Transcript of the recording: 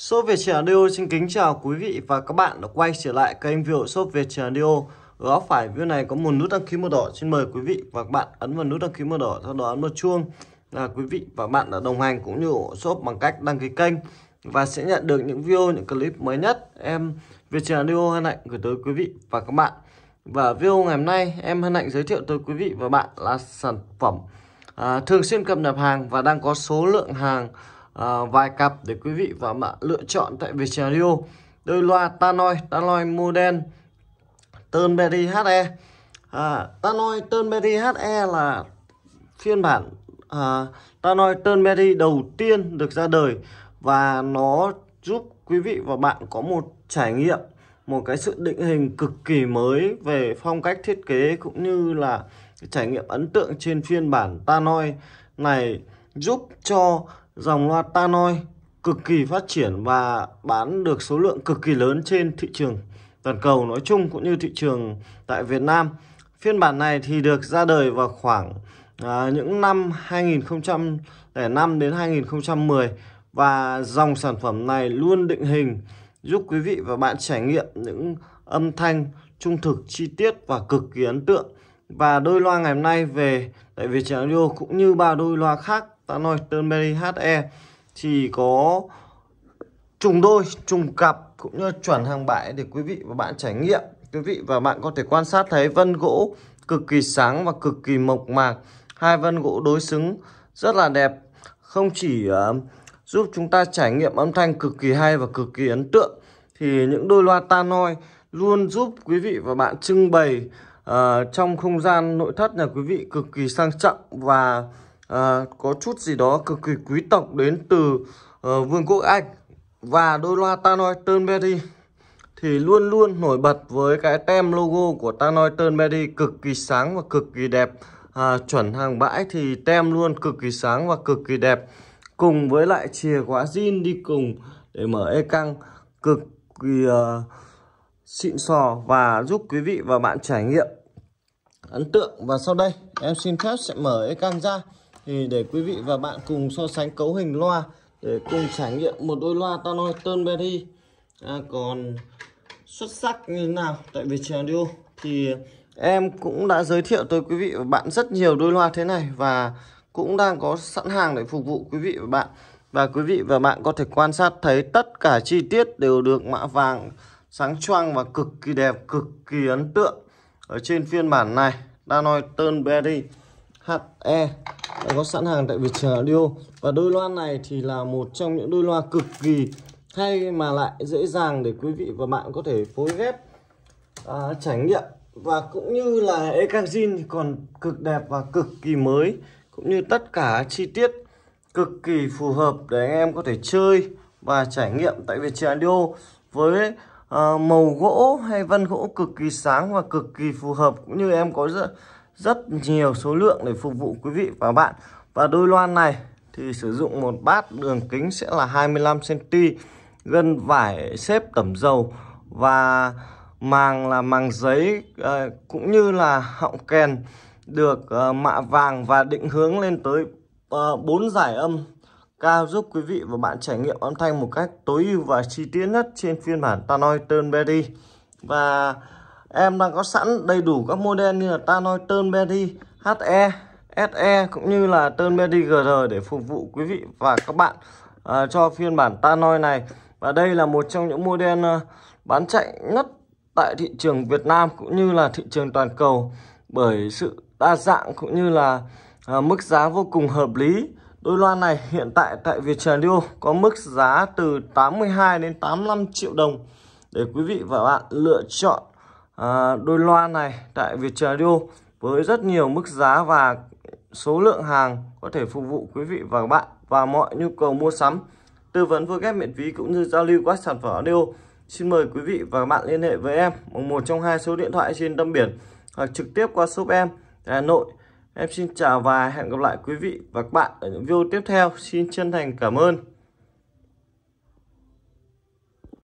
Shop Việt Trẻ Radio xin kính chào quý vị và các bạn đã quay trở lại kênh video Shop Việt Trẻ Radio. Ở góc phải video này có một nút đăng ký màu đỏ. Xin mời quý vị và các bạn ấn vào nút đăng ký màu đỏ, sau đó ấn vào chuông là quý vị và bạn đã đồng hành cũng như ủng hộ shop bằng cách đăng ký kênh và sẽ nhận được những video, những clip mới nhất em Việt Trẻ Radio hân hạnh gửi tới quý vị và các bạn. Và video ngày hôm nay em hân hạnh giới thiệu tới quý vị và bạn là sản phẩm à, thường xuyên cập nhật hàng và đang có số lượng hàng Ờ, vài cặp để quý vị và bạn lựa chọn tại Viettel đôi loa Tanoi Tanoi Model Turnberry HE à, ờ, Tanoi Turnberry HE là phiên bản à, Tanoi Turnberry đầu tiên được ra đời và nó giúp quý vị và bạn có một trải nghiệm một cái sự định hình cực kỳ mới về phong cách thiết kế cũng như là trải nghiệm ấn tượng trên phiên bản Tanoi này giúp cho dòng loa Tanoi cực kỳ phát triển và bán được số lượng cực kỳ lớn trên thị trường toàn cầu nói chung cũng như thị trường tại Việt Nam. Phiên bản này thì được ra đời vào khoảng à, những năm 2005 đến 2010 và dòng sản phẩm này luôn định hình giúp quý vị và bạn trải nghiệm những âm thanh trung thực chi tiết và cực kỳ ấn tượng và đôi loa ngày hôm nay về tại Việt Audio cũng như ba đôi loa khác bạn ơi Turnberry HE chỉ có trùng đôi trùng cặp cũng như chuẩn hàng bãi để quý vị và bạn trải nghiệm quý vị và bạn có thể quan sát thấy vân gỗ cực kỳ sáng và cực kỳ mộc mạc hai vân gỗ đối xứng rất là đẹp không chỉ uh, giúp chúng ta trải nghiệm âm thanh cực kỳ hay và cực kỳ ấn tượng thì những đôi loa tanoi luôn giúp quý vị và bạn trưng bày uh, trong không gian nội thất nhà quý vị cực kỳ sang trọng và à, có chút gì đó cực kỳ quý tộc đến từ uh, Vương quốc Anh và đôi loa Tannoy Turnberry thì luôn luôn nổi bật với cái tem logo của Tannoy Turnberry cực kỳ sáng và cực kỳ đẹp à, chuẩn hàng bãi thì tem luôn cực kỳ sáng và cực kỳ đẹp cùng với lại chìa khóa zin đi cùng để mở e căng cực kỳ uh, xịn sò và giúp quý vị và bạn trải nghiệm ấn tượng và sau đây em xin phép sẽ mở e căng ra thì để quý vị và bạn cùng so sánh cấu hình loa để cùng trải nghiệm một đôi loa Tanoiton Berry à, còn xuất sắc như thế nào tại Việt Radio thì em cũng đã giới thiệu tới quý vị và bạn rất nhiều đôi loa thế này và cũng đang có sẵn hàng để phục vụ quý vị và bạn và quý vị và bạn có thể quan sát thấy tất cả chi tiết đều được mã vàng sáng choang và cực kỳ đẹp cực kỳ ấn tượng ở trên phiên bản này Danoi Turnberry HE đã có sẵn hàng tại Viettel Audio và đôi loa này thì là một trong những đôi loa cực kỳ hay mà lại dễ dàng để quý vị và bạn có thể phối ghép à, trải nghiệm và cũng như là Ekagin thì còn cực đẹp và cực kỳ mới cũng như tất cả chi tiết cực kỳ phù hợp để anh em có thể chơi và trải nghiệm tại Viettel Audio với à, màu gỗ hay vân gỗ cực kỳ sáng và cực kỳ phù hợp cũng như em có rất rất nhiều số lượng để phục vụ quý vị và bạn và đôi loa này thì sử dụng một bát đường kính sẽ là 25cm gân vải xếp tẩm dầu và màng là màng giấy ờ, cũng như là họng kèn được ờ, mạ vàng và định hướng lên tới 4 ờ, giải âm cao giúp quý vị và bạn trải nghiệm âm thanh một cách tối ưu và chi tiết nhất trên phiên bản Tanoi Turnberry và em đang có sẵn đầy đủ các model như là Tanoi Turnberry HE SE cũng như là Turnberry GR để phục vụ quý vị và các bạn à, cho phiên bản Tanoi này và đây là một trong những model à, bán chạy nhất tại thị trường Việt Nam cũng như là thị trường toàn cầu bởi sự đa dạng cũng như là à, mức giá vô cùng hợp lý đôi loa này hiện tại tại Viettel Dio có mức giá từ 82 đến 85 triệu đồng để quý vị và bạn lựa chọn À, đôi loa này tại Việt Radio với rất nhiều mức giá và số lượng hàng có thể phục vụ quý vị và các bạn và mọi nhu cầu mua sắm tư vấn vô ghép miễn phí cũng như giao lưu các sản phẩm audio xin mời quý vị và các bạn liên hệ với em bằng một trong hai số điện thoại trên tâm biển hoặc trực tiếp qua shop em Hà Nội em xin chào và hẹn gặp lại quý vị và các bạn ở những video tiếp theo xin chân thành cảm ơn